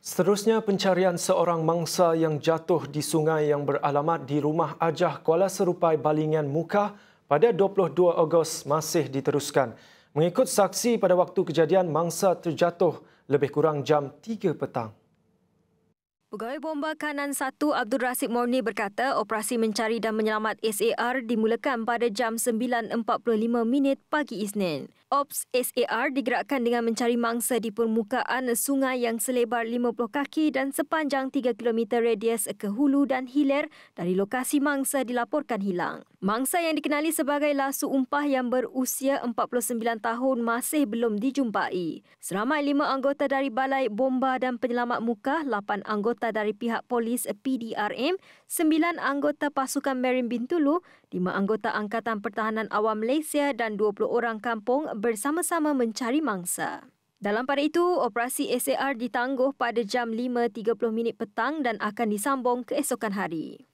Seterusnya pencarian seorang mangsa yang jatuh di sungai yang beralamat di rumah Ajah Kuala Serupai Balingan Muka pada 22 Ogos masih diteruskan. Mengikut saksi pada waktu kejadian mangsa terjatuh lebih kurang jam 3 petang. Pegawai Bomba Kanan 1 Abdul Rasid Morni berkata operasi mencari dan menyelamat SAR dimulakan pada jam 9.45 minit pagi Isnin. Ops SAR digerakkan dengan mencari mangsa di permukaan sungai yang selebar 50 kaki dan sepanjang 3 km radius ke hulu dan hilir dari lokasi mangsa dilaporkan hilang. Mangsa yang dikenali sebagai lasu umpah yang berusia 49 tahun masih belum dijumpai. Seramai 5 anggota dari Balai Bomba dan Penyelamat Muka, 8 anggota serta dari pihak polis PDRM, sembilan anggota pasukan Marin Bintulu, lima anggota Angkatan Pertahanan Awam Malaysia dan 20 orang kampung bersama-sama mencari mangsa. Dalam pada itu, operasi SAR ditangguh pada jam 5.30 petang dan akan disambung keesokan hari.